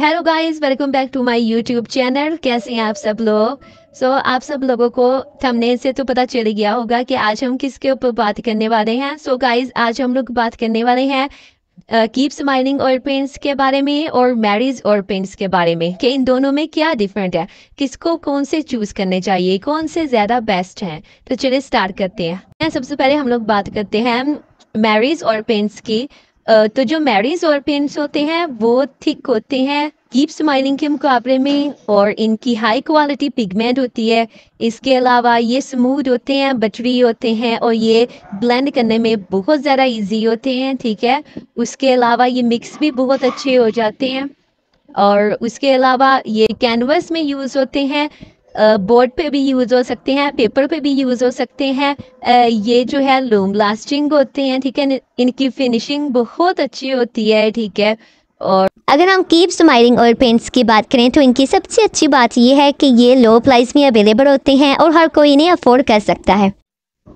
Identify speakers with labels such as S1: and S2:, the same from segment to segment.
S1: hello guys welcome back to my YouTube channel कैसे हैं आप सब लोग सो so, आप सब लोगों को थमने से तो पता चल गया होगा कि आज हम किसके ऊपर बात करने वाले हैं सो so, गाइस आज हम लोग बात करने वाले हैं कीप uh, स्माइलिंग और पेंट्स के बारे में और मैरिज और पेंट्स के बारे में कि इन दोनों में क्या डिफरेंट है किसको कौन से चूज करने चाहिए कौन से ज्यादा बेस्ट हैं तो चलिए स्टार्ट करते हैं सबसे पहले हम लोग बात करते हैं मैरिज और पेंट्स की तो जो मैरिज और पेंट्स होते हैं वो थिक होते हैं कीप स्माइलिंग के मुकाबले में और इनकी हाई क्वालिटी पिगमेंट होती है इसके अलावा ये स्मूथ होते हैं बटरी होते हैं और ये ब्लेंड करने में बहुत ज़्यादा इजी होते हैं ठीक है उसके अलावा ये मिक्स भी बहुत अच्छे हो जाते हैं और उसके अलावा ये कैनवस में यूज़ होते हैं बोर्ड पे भी यूज़ हो सकते हैं पेपर पे भी यूज़ हो सकते हैं ये जो है लॉन्ग लास्टिंग होते हैं ठीक है इनकी फिनिशिंग बहुत अच्छी होती है ठीक है और अगर हम कीप स्माइलिंग और पेंट्स की बात करें तो इनकी सबसे अच्छी बात यह है कि ये लो प्राइस में अवेलेबल होते हैं और हर कोई इन्हें अफोर्ड कर सकता है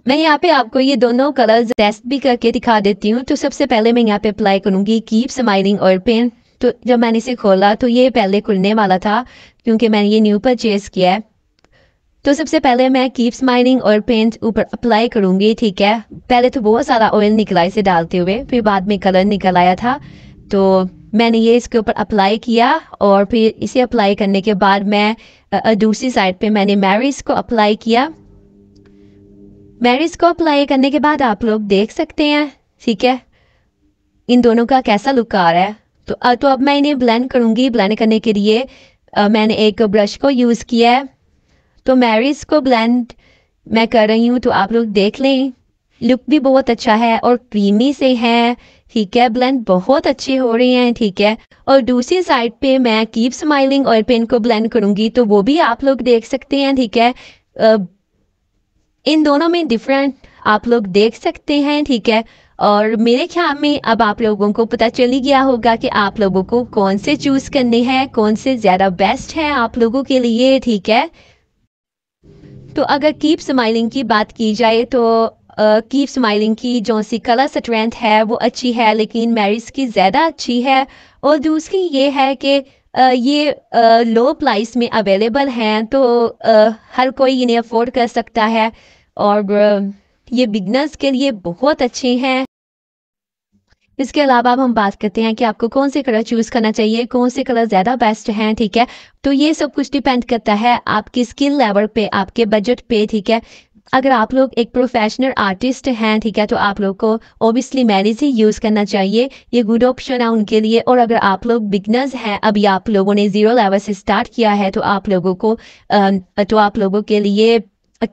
S1: मैं यहाँ पे आपको ये दोनों कलर्स टेस्ट भी करके दिखा देती हूँ तो सबसे पहले मैं यहाँ पे अप्लाई करूंगी कीप स्माइलिंग और पेंट तो जब मैंने इसे खोला तो ये पहले खुलने वाला था क्योंकि मैंने ये न्यू परचेज किया है तो सबसे पहले मैं कीप स्माइलिंग और पेंट ऊपर अप्लाई करूंगी ठीक है पहले तो बहुत सारा ऑयल निकला इसे डालते हुए फिर बाद में कलर निकल आया था तो मैंने ये इसके ऊपर अप्लाई किया और फिर इसे अप्लाई करने के बाद मैं दूसरी साइड पे मैंने मैरिज को अप्लाई किया मैरिज को अप्लाई करने के बाद आप लोग देख सकते हैं ठीक है इन दोनों का कैसा लुक आ रहा है तो तो अब मैं इन्हें ब्लेंड करूँगी ब्लेंड करने के लिए मैंने एक ब्रश को यूज़ किया है तो मैरिज को ब्लेंड मैं कर रही हूँ तो आप लोग देख लें लुक भी बहुत अच्छा है और क्रीमी से है ठीक है ब्लेंड बहुत अच्छे हो रहे हैं ठीक है और दूसरी साइड पे मैं कीप स्माइलिंग ऑयल पेन को ब्लेंड करूंगी तो वो भी आप लोग देख सकते हैं ठीक है इन दोनों में डिफरेंट आप लोग देख सकते हैं ठीक है और मेरे ख्याल में अब आप लोगों को पता चली गया होगा कि आप लोगों को कौन से चूज करने हैं कौन से ज़्यादा बेस्ट है आप लोगों के लिए ठीक है तो अगर कीप स्माइलिंग की बात की जाए तो कीप स्माइलिंग की जो सी कला स्ट्रेंथ है वो अच्छी है लेकिन मैरिज की ज़्यादा अच्छी है और दूसरी ये है कि ये लो प्राइस में अवेलेबल हैं तो हर कोई इन्हें अफोर्ड कर सकता है और ये बिगनर्स के लिए बहुत अच्छे हैं इसके अलावा अब हम बात करते हैं कि आपको कौन से कलर चूज करना चाहिए कौन से कलर ज्यादा बेस्ट हैं ठीक है तो ये सब कुछ डिपेंड करता है आपकी स्किल लेवल पे आपके बजट पे ठीक है अगर आप लोग एक प्रोफेशनल आर्टिस्ट हैं ठीक है तो आप लोग को ओबियसली मैरिज ही यूज़ करना चाहिए ये गुड ऑप्शन है उनके लिए और अगर आप लोग बिगनर्स हैं अभी आप लोगों ने ज़ीरो लेवल से स्टार्ट किया है तो आप लोगों को तो आप लोगों के लिए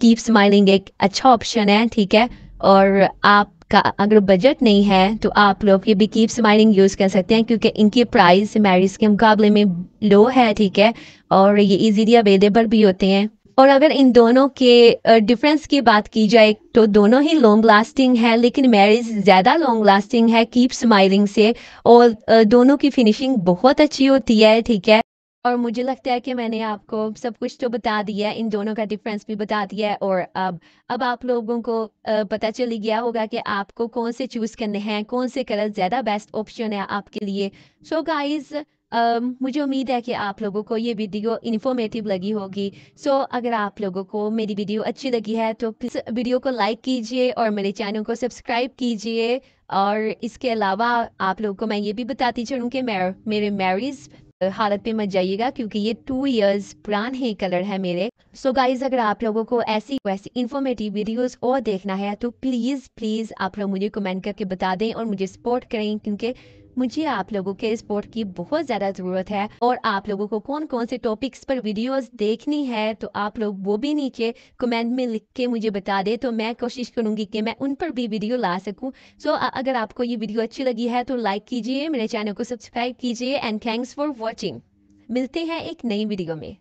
S1: कीप स्माइलिंग एक अच्छा ऑप्शन है ठीक है और आप का अगर बजट नहीं है तो आप लोग ये भी कीप स्माइलिंग यूज़ कर सकते हैं क्योंकि इनकी प्राइस मैरिज के मुकाबले में लो है ठीक है और ये इजीली अवेलेबल भी होते हैं और अगर इन दोनों के डिफरेंस की बात की जाए तो दोनों ही लॉन्ग लास्टिंग है लेकिन मैरिज ज़्यादा लॉन्ग लास्टिंग है कीप स्माइलिंग से और दोनों की फिनिशिंग बहुत अच्छी होती है ठीक है और मुझे लगता है कि मैंने आपको सब कुछ तो बता दिया है इन दोनों का डिफरेंस भी बता दिया है और अब अब आप लोगों को पता चली गया होगा कि आपको कौन से चूज करने हैं कौन से कलर ज्यादा बेस्ट ऑप्शन है आपके लिए सो so गाइज मुझे उम्मीद है कि आप लोगों को ये वीडियो इन्फॉर्मेटिव लगी होगी सो so, अगर आप लोगों को मेरी वीडियो अच्छी लगी है तो प्लीज़ वीडियो को लाइक कीजिए और मेरे चैनल को सब्सक्राइब कीजिए और इसके अलावा आप लोगों को मैं ये भी बताती चलूँ कि मेरे मैरिज हालत पे मत जाइएगा क्योंकि ये टू इयर्स पुरान ही कलर है मेरे सो so गाइज अगर आप लोगों को ऐसी वैसी इन्फॉर्मेटिव वीडियोस और देखना है तो प्लीज़ प्लीज़ आप लोग मुझे कमेंट करके बता दें और मुझे सपोर्ट करें क्योंकि मुझे आप लोगों के सपोर्ट की बहुत ज़्यादा ज़रूरत है और आप लोगों को कौन कौन से टॉपिक्स पर वीडियोस देखनी है तो आप लोग वो भी नीचे कमेंट में लिख के मुझे बता दें तो मैं कोशिश करूँगी कि मैं उन पर भी वीडियो ला सकूँ सो so, अगर आपको ये वीडियो अच्छी लगी है तो लाइक कीजिए मेरे चैनल को सब्सक्राइब कीजिए एंड थैंक्स फॉर वॉचिंग मिलते हैं एक नई वीडियो में